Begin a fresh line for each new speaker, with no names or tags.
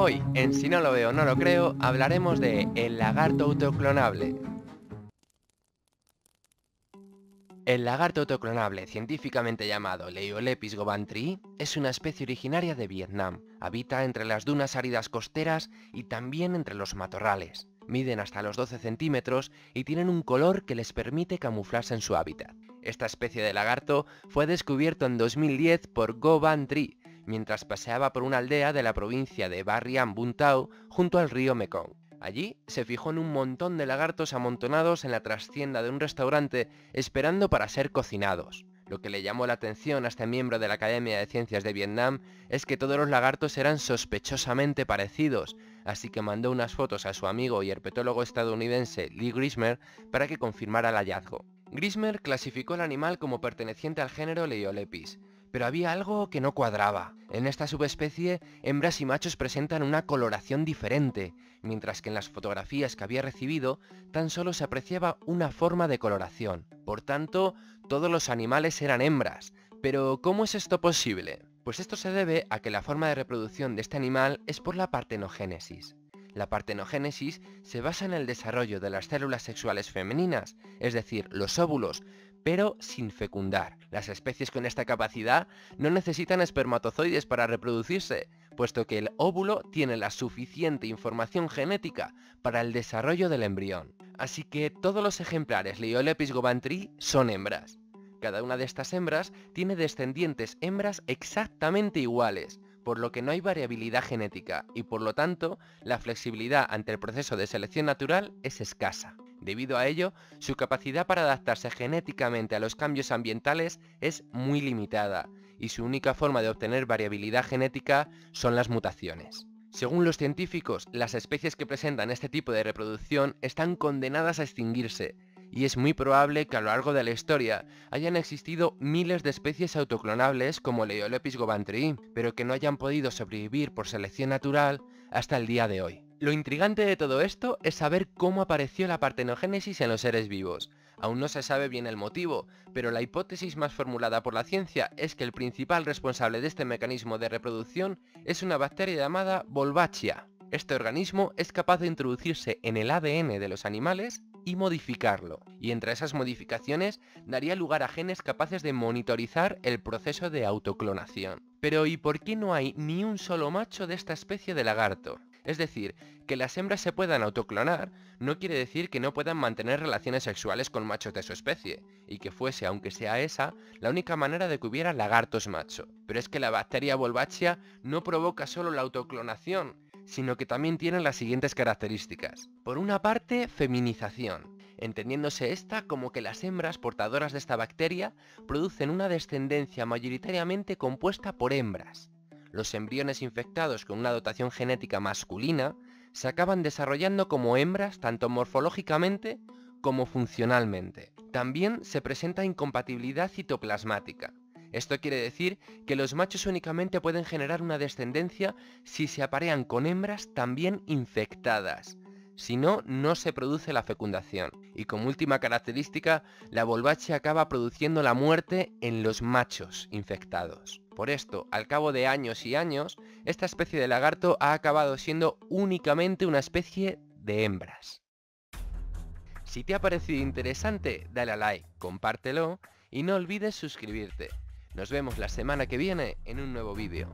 Hoy, en Si no lo veo, no lo creo, hablaremos de el lagarto autoclonable. El lagarto autoclonable, científicamente llamado Leiolepis Tri, es una especie originaria de Vietnam. Habita entre las dunas áridas costeras y también entre los matorrales. Miden hasta los 12 centímetros y tienen un color que les permite camuflarse en su hábitat. Esta especie de lagarto fue descubierto en 2010 por Goban mientras paseaba por una aldea de la provincia de Bun Buntao junto al río Mekong. Allí se fijó en un montón de lagartos amontonados en la trascienda de un restaurante esperando para ser cocinados. Lo que le llamó la atención a este miembro de la Academia de Ciencias de Vietnam es que todos los lagartos eran sospechosamente parecidos, así que mandó unas fotos a su amigo y herpetólogo estadounidense Lee Grismer para que confirmara el hallazgo. Grismer clasificó al animal como perteneciente al género Leiolepis, pero había algo que no cuadraba. En esta subespecie, hembras y machos presentan una coloración diferente, mientras que en las fotografías que había recibido tan solo se apreciaba una forma de coloración. Por tanto, todos los animales eran hembras. Pero, ¿cómo es esto posible? Pues esto se debe a que la forma de reproducción de este animal es por la partenogénesis. La partenogénesis se basa en el desarrollo de las células sexuales femeninas, es decir, los óvulos, pero sin fecundar. Las especies con esta capacidad no necesitan espermatozoides para reproducirse, puesto que el óvulo tiene la suficiente información genética para el desarrollo del embrión. Así que todos los ejemplares Leiolepis gobantri son hembras. Cada una de estas hembras tiene descendientes hembras exactamente iguales, por lo que no hay variabilidad genética y por lo tanto la flexibilidad ante el proceso de selección natural es escasa. Debido a ello, su capacidad para adaptarse genéticamente a los cambios ambientales es muy limitada, y su única forma de obtener variabilidad genética son las mutaciones. Según los científicos, las especies que presentan este tipo de reproducción están condenadas a extinguirse, y es muy probable que a lo largo de la historia hayan existido miles de especies autoclonables como Leolepis gobantrii, pero que no hayan podido sobrevivir por selección natural hasta el día de hoy. Lo intrigante de todo esto es saber cómo apareció la partenogénesis en los seres vivos. Aún no se sabe bien el motivo, pero la hipótesis más formulada por la ciencia es que el principal responsable de este mecanismo de reproducción es una bacteria llamada Volbachia. Este organismo es capaz de introducirse en el ADN de los animales y modificarlo, y entre esas modificaciones daría lugar a genes capaces de monitorizar el proceso de autoclonación. Pero ¿y por qué no hay ni un solo macho de esta especie de lagarto? Es decir, que las hembras se puedan autoclonar no quiere decir que no puedan mantener relaciones sexuales con machos de su especie, y que fuese, aunque sea esa, la única manera de que hubiera lagartos macho. Pero es que la bacteria Wolbachia no provoca solo la autoclonación, sino que también tiene las siguientes características. Por una parte, feminización, entendiéndose esta como que las hembras portadoras de esta bacteria producen una descendencia mayoritariamente compuesta por hembras los embriones infectados con una dotación genética masculina se acaban desarrollando como hembras tanto morfológicamente como funcionalmente. También se presenta incompatibilidad citoplasmática. Esto quiere decir que los machos únicamente pueden generar una descendencia si se aparean con hembras también infectadas. Si no, no se produce la fecundación. Y como última característica, la volvache acaba produciendo la muerte en los machos infectados. Por esto, al cabo de años y años, esta especie de lagarto ha acabado siendo únicamente una especie de hembras. Si te ha parecido interesante, dale a like, compártelo y no olvides suscribirte. Nos vemos la semana que viene en un nuevo vídeo.